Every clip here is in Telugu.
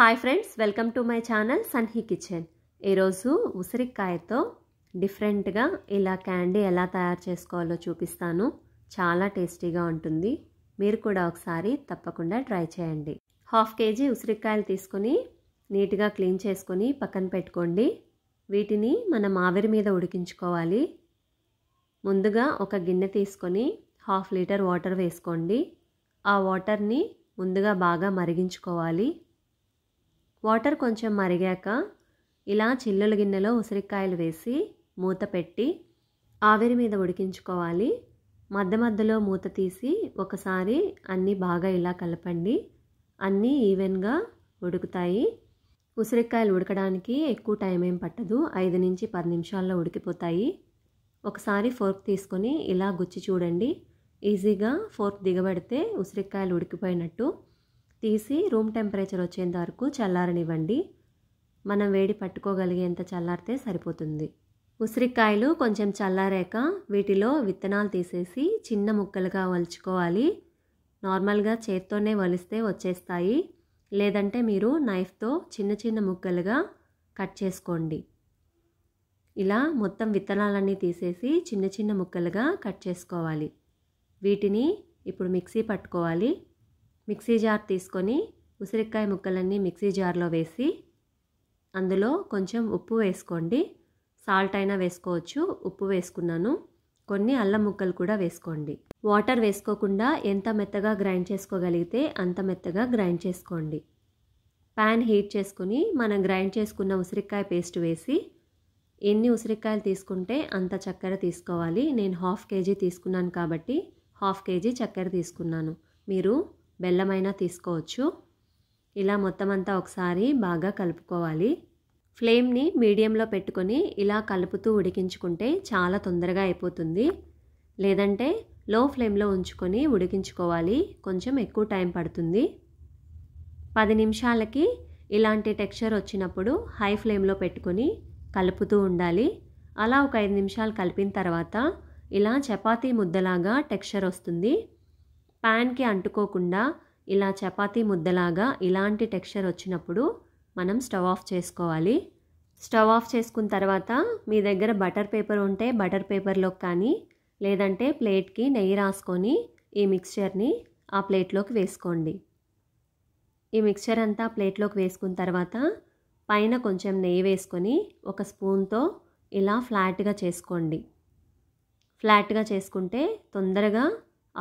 hi friends welcome to my channel సన్హీ కిచెన్ ఈరోజు ఉసిరికాయతో డిఫరెంట్గా ఇలా క్యాండీ ఎలా తయారు చేసుకోవాలో చూపిస్తాను చాలా టేస్టీగా ఉంటుంది మీరు కూడా ఒకసారి తప్పకుండా ట్రై చేయండి హాఫ్ కేజీ ఉసిరికాయలు తీసుకొని నీట్గా క్లీన్ చేసుకొని పక్కన పెట్టుకోండి వీటిని మనం ఆవిరి మీద ఉడికించుకోవాలి ముందుగా ఒక గిన్నె తీసుకొని హాఫ్ లీటర్ వాటర్ వేసుకోండి ఆ వాటర్ని ముందుగా బాగా మరిగించుకోవాలి వాటర్ కొంచెం మరిగాక ఇలా చిల్లుల గిన్నెలో ఉసిరికాయలు వేసి మూత పెట్టి ఆవిరి మీద ఉడికించుకోవాలి మధ్య మధ్యలో మూత తీసి ఒకసారి అన్నీ బాగా ఇలా కలపండి అన్నీ ఈవెన్గా ఉడుకుతాయి ఉసిరికాయలు ఉడకడానికి ఎక్కువ టైం ఏం పట్టదు ఐదు నుంచి పది నిమిషాల్లో ఉడికిపోతాయి ఒకసారి ఫోర్క్ తీసుకొని ఇలా గుచ్చి చూడండి ఈజీగా ఫోర్క్ దిగబడితే ఉసిరికాయలు ఉడికిపోయినట్టు తీసి రూమ్ టెంపరేచర్ వచ్చేంత వరకు చల్లారనివ్వండి మనం వేడి పట్టుకోగలిగేంత చల్లారితే సరిపోతుంది ఉసిరికాయలు కొంచెం చల్లారాక వీటిలో విత్తనాలు తీసేసి చిన్న ముక్కలుగా వలుచుకోవాలి నార్మల్గా చేత్తోనే వలిస్తే వచ్చేస్తాయి లేదంటే మీరు నైఫ్తో చిన్న చిన్న ముక్కలుగా కట్ చేసుకోండి ఇలా మొత్తం విత్తనాలన్నీ తీసేసి చిన్న చిన్న ముక్కలుగా కట్ చేసుకోవాలి వీటిని ఇప్పుడు మిక్సీ పట్టుకోవాలి మిక్సీ జార్ తీసుకొని ఉసిరికాయ ముక్కలన్నీ మిక్సీ జార్లో వేసి అందులో కొంచెం ఉప్పు వేసుకోండి సాల్ట్ అయినా వేసుకోవచ్చు ఉప్పు వేసుకున్నాను కొన్ని అల్లం ముక్కలు కూడా వేసుకోండి వాటర్ వేసుకోకుండా ఎంత మెత్తగా గ్రైండ్ చేసుకోగలిగితే అంత మెత్తగా గ్రైండ్ చేసుకోండి ప్యాన్ హీట్ చేసుకుని మనం గ్రైండ్ చేసుకున్న ఉసిరికాయ పేస్ట్ వేసి ఎన్ని ఉసిరికాయలు తీసుకుంటే అంత చక్కెర తీసుకోవాలి నేను హాఫ్ కేజీ తీసుకున్నాను కాబట్టి హాఫ్ కేజీ చక్కెర తీసుకున్నాను మీరు బెల్లమైనా తీసుకోవచ్చు ఇలా మొత్తం అంతా ఒకసారి బాగా కలుపుకోవాలి ఫ్లేమ్ని మీడియంలో పెట్టుకొని ఇలా కలుపుతూ ఉడికించుకుంటే చాలా తొందరగా అయిపోతుంది లేదంటే లో ఫ్లేమ్లో ఉంచుకొని ఉడికించుకోవాలి కొంచెం ఎక్కువ టైం పడుతుంది పది నిమిషాలకి ఇలాంటి టెక్స్చర్ వచ్చినప్పుడు హై ఫ్లేమ్లో పెట్టుకొని కలుపుతూ ఉండాలి అలా ఒక ఐదు నిమిషాలు కలిపిన తర్వాత ఇలా చపాతీ ముద్దలాగా టెక్స్చర్ వస్తుంది ప్యాన్కి అంటుకోకుండా ఇలా చపాతీ ముద్దలాగా ఇలాంటి టెక్స్చర్ వచ్చినప్పుడు మనం స్టవ్ ఆఫ్ చేసుకోవాలి స్టవ్ ఆఫ్ చేసుకున్న తర్వాత మీ దగ్గర బటర్ పేపర్ ఉంటే బటర్ పేపర్లో కానీ లేదంటే ప్లేట్కి నెయ్యి రాసుకొని ఈ మిక్స్చర్ని ఆ ప్లేట్లోకి వేసుకోండి ఈ మిక్స్చర్ అంతా ప్లేట్లోకి వేసుకున్న తర్వాత పైన కొంచెం నెయ్యి వేసుకొని ఒక స్పూన్తో ఇలా ఫ్లాట్గా చేసుకోండి ఫ్లాట్గా చేసుకుంటే తొందరగా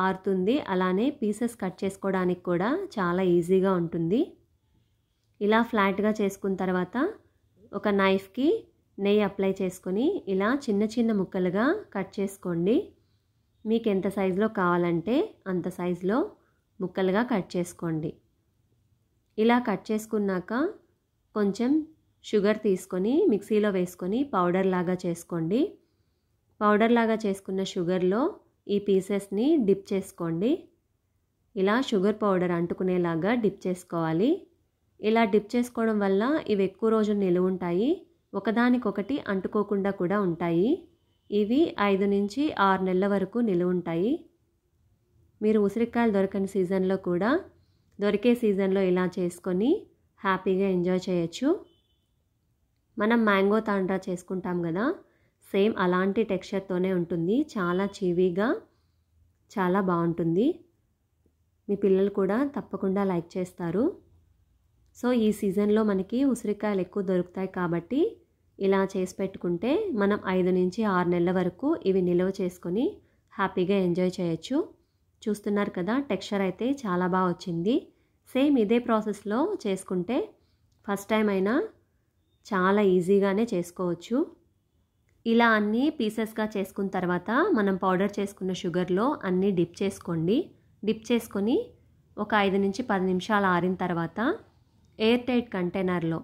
ఆరుతుంది అలానే పీసెస్ కట్ చేసుకోవడానికి కూడా చాలా ఈజీగా ఉంటుంది ఇలా ఫ్లాట్గా చేసుకున్న తర్వాత ఒక నైఫ్కి నెయ్యి అప్లై చేసుకొని ఇలా చిన్న చిన్న ముక్కలుగా కట్ చేసుకోండి మీకు ఎంత సైజులో కావాలంటే అంత సైజులో ముక్కలుగా కట్ చేసుకోండి ఇలా కట్ చేసుకున్నాక కొంచెం షుగర్ తీసుకొని మిక్సీలో వేసుకొని పౌడర్ లాగా చేసుకోండి పౌడర్ లాగా చేసుకున్న షుగర్లో ఈ పీసెస్ని డిప్ చేసుకోండి ఇలా షుగర్ పౌడర్ అంటుకునేలాగా డిప్ చేసుకోవాలి ఇలా డిప్ చేసుకోవడం వల్ల ఇవి ఎక్కువ రోజులు నిలువ ఉంటాయి ఒకదానికొకటి అంటుకోకుండా కూడా ఉంటాయి ఇవి ఐదు నుంచి ఆరు నెలల వరకు నిలువ ఉంటాయి మీరు ఉసిరికాయలు దొరకని సీజన్లో కూడా దొరికే సీజన్లో ఇలా చేసుకొని హ్యాపీగా ఎంజాయ్ చేయొచ్చు మనం మ్యాంగో తాండ్రా చేసుకుంటాం కదా సేమ్ అలాంటి టెక్స్చర్తోనే ఉంటుంది చాలా చీవీగా చాలా బాగుంటుంది మీ పిల్లలు కూడా తప్పకుండా లైక్ చేస్తారు సో ఈ సీజన్లో మనకి ఉసిరికాయలు ఎక్కువ దొరుకుతాయి కాబట్టి ఇలా చేసి పెట్టుకుంటే మనం ఐదు నుంచి ఆరు నెలల వరకు ఇవి నిల్వ చేసుకొని హ్యాపీగా ఎంజాయ్ చేయొచ్చు చూస్తున్నారు కదా టెక్స్చర్ అయితే చాలా బాగా వచ్చింది సేమ్ ఇదే ప్రాసెస్లో చేసుకుంటే ఫస్ట్ టైం అయినా చాలా ఈజీగానే చేసుకోవచ్చు ఇలా అన్నీ పీసెస్గా చేసుకున్న తర్వాత మనం పౌడర్ చేసుకున్న షుగర్లో అన్నీ డిప్ చేసుకోండి డిప్ చేసుకొని ఒక ఐదు నుంచి పది నిమిషాలు ఆరిన తర్వాత ఎయిర్ టైట్ కంటైనర్లో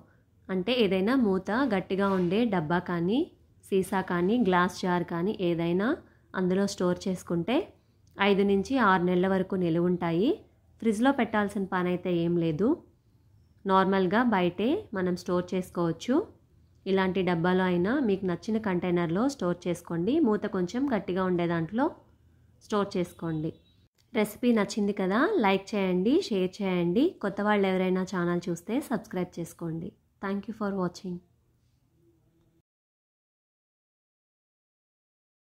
అంటే ఏదైనా మూత గట్టిగా ఉండే డబ్బా కానీ సీసా కానీ గ్లాస్ జార్ కానీ ఏదైనా అందులో స్టోర్ చేసుకుంటే ఐదు నుంచి ఆరు నెలల వరకు నిలువ ఉంటాయి ఫ్రిడ్జ్లో పెట్టాల్సిన పని అయితే ఏం లేదు నార్మల్గా బయటే మనం స్టోర్ చేసుకోవచ్చు ఇలాంటి డబ్బాలో అయినా మీకు నచ్చిన కంటైనర్లో స్టోర్ చేసుకోండి మూత కొంచెం గట్టిగా ఉండే దాంట్లో స్టోర్ చేసుకోండి రెసిపీ నచ్చింది కదా లైక్ చేయండి షేర్ చేయండి కొత్త వాళ్ళు ఎవరైనా ఛానల్ చూస్తే సబ్స్క్రైబ్ చేసుకోండి థ్యాంక్ యూ ఫర్ వాచింగ్